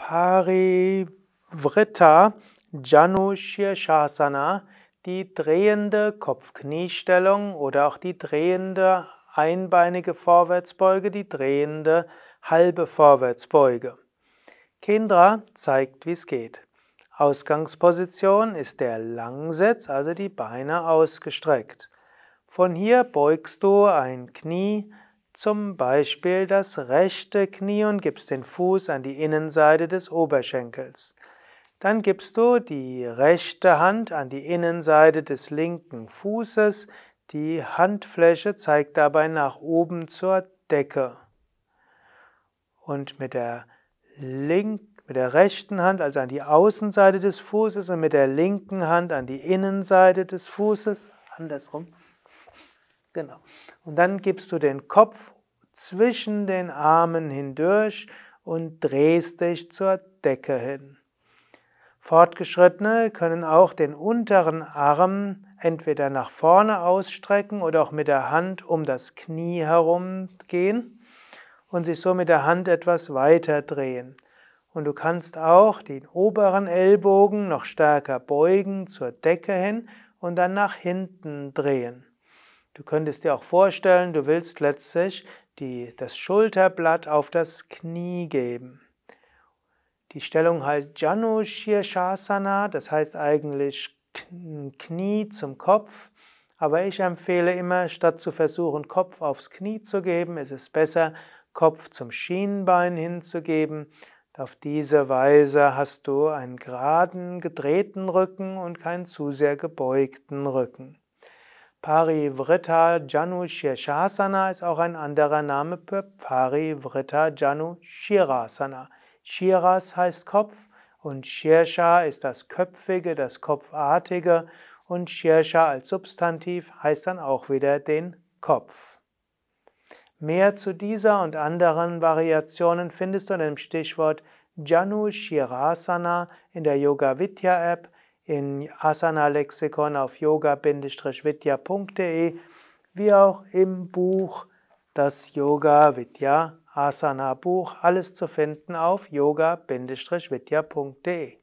Parivrita Janushirshasana, die drehende kopf knie oder auch die drehende einbeinige Vorwärtsbeuge, die drehende halbe Vorwärtsbeuge. Kendra zeigt, wie es geht. Ausgangsposition ist der Langsitz, also die Beine ausgestreckt. Von hier beugst du ein Knie, zum Beispiel das rechte Knie und gibst den Fuß an die Innenseite des Oberschenkels. Dann gibst du die rechte Hand an die Innenseite des linken Fußes, die Handfläche zeigt dabei nach oben zur Decke. Und mit der, link, mit der rechten Hand, also an die Außenseite des Fußes, und mit der linken Hand an die Innenseite des Fußes, andersrum, Genau. Und dann gibst du den Kopf zwischen den Armen hindurch und drehst dich zur Decke hin. Fortgeschrittene können auch den unteren Arm entweder nach vorne ausstrecken oder auch mit der Hand um das Knie herum gehen und sich so mit der Hand etwas weiter drehen. Und du kannst auch den oberen Ellbogen noch stärker beugen zur Decke hin und dann nach hinten drehen. Du könntest dir auch vorstellen, du willst letztlich die, das Schulterblatt auf das Knie geben. Die Stellung heißt Janu Shirshasana, das heißt eigentlich Knie zum Kopf. Aber ich empfehle immer, statt zu versuchen, Kopf aufs Knie zu geben, ist es besser, Kopf zum Schienbein hinzugeben. Auf diese Weise hast du einen geraden, gedrehten Rücken und keinen zu sehr gebeugten Rücken. Parivrita Janu Shirshasana ist auch ein anderer Name für Parivrita Janu Shirasana. Shiras heißt Kopf und Shirsha ist das Köpfige, das Kopfartige und Shirsha als Substantiv heißt dann auch wieder den Kopf. Mehr zu dieser und anderen Variationen findest du in dem Stichwort Janu Shirasana in der Yoga Vidya App in Asana-Lexikon auf yoga-vidya.de, wie auch im Buch das Yoga Vidya Asana Buch, alles zu finden auf yoga-vidya.de.